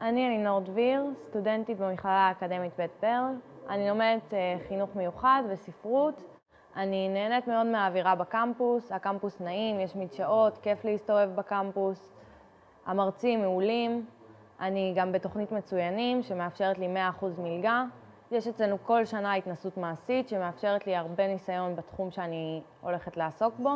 אני אלינור דביר, סטודנטית במכללה האקדמית בית ברל. אני לומדת אה, חינוך מיוחד וספרות. אני נהנית מאוד מהאווירה בקמפוס, הקמפוס נעים, יש מדשאות, כיף להסתובב בקמפוס, המרצים מעולים. אני גם בתוכנית מצוינים שמאפשרת לי 100% מלגה. יש אצלנו כל שנה התנסות מעשית שמאפשרת לי הרבה ניסיון בתחום שאני הולכת לעסוק בו.